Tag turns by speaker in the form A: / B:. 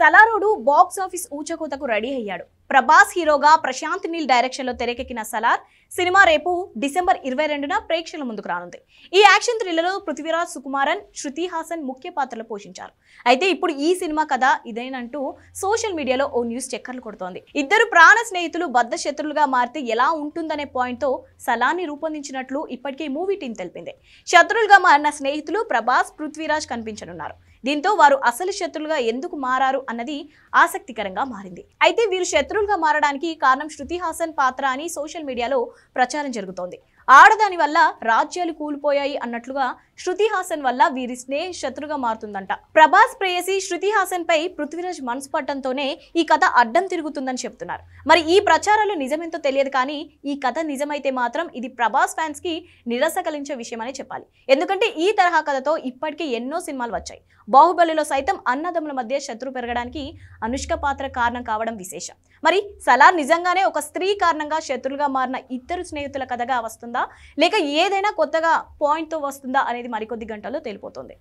A: సలారుడు box office ఊచకూతకు ready అయ్యాడు ప్రభాస్ హీరోగా ప్రశాంత్ నీల్ డైరెక్షన్లో తెరకెక్కిన సలార్ సినిమా రేపు డిసెంబర్ ఇరవై రెండున ప్రేక్షకుల ముందుకు రానుంది ఈ యాక్షన్ థ్రిల్లర్ పృథ్వీరాజ్ సుకుమారన్ శృతి హాసన్ ముఖ్య పాత్రలు పోషించారు అయితే ఇప్పుడు ఈ సినిమా కథ ఇదేనంటూ సోషల్ మీడియాలో ఓ న్యూస్ చక్కర్లు కొడుతోంది ఇద్దరు ప్రాణ స్నేహితులు బద్ధ శత్రులుగా మారితే ఎలా ఉంటుందనే పాయింట్తో సలాన్ని రూపొందించినట్లు ఇప్పటికే మూవీ టీం తెలిపింది శత్రులుగా మారిన స్నేహితులు ప్రభాస్ పృథ్వీరాజ్ కనిపించనున్నారు దీంతో వారు అసలు శత్రులుగా ఎందుకు మారారు అన్నది ఆసక్తికరంగా మారింది అయితే వీరు శత్రులుగా మారడానికి కారణం శృతి హాసన్ పాత్ర అని సోషల్ మీడియాలో ప్రచారం జరుగుతోంది ఆడదాని వల్ల రాజ్యాలు కూలిపోయాయి అన్నట్లుగా శృతి హాసన్ వల్ల వీరి స్నేహ శత్రుగా మారుతుందంట ప్రభాస్ ప్రేయసి శృతి హాసన్ పై పృథ్వీరాజ్ మనసు పట్టడంతోనే ఈ కథ అడ్డం తిరుగుతుందని చెప్తున్నారు మరి ఈ ప్రచారాలు నిజమేంతో తెలియదు కానీ ఈ కథ నిజమైతే మాత్రం ఇది ప్రభాస్ ఫ్యాన్స్ కి నిరస కలించే విషయమని చెప్పాలి ఎందుకంటే ఈ తరహా కథతో ఇప్పటికే ఎన్నో సినిమాలు వచ్చాయి బాహుబలిలో సైతం అన్నదమ్ముల మధ్య శత్రు పెరగడానికి అనుష్క పాత్ర కారణం కావడం విశేషం మరి సలార్ నిజంగానే ఒక స్త్రీ కారణంగా శత్రులుగా మారిన ఇద్దరు స్నేహితుల కథగా వస్తుంది ఉంటుందా లేక ఏదైనా కొత్తగా పాయింట్తో వస్తుందా అనేది మరికొద్ది గంటల్లో తెలిపోతుంది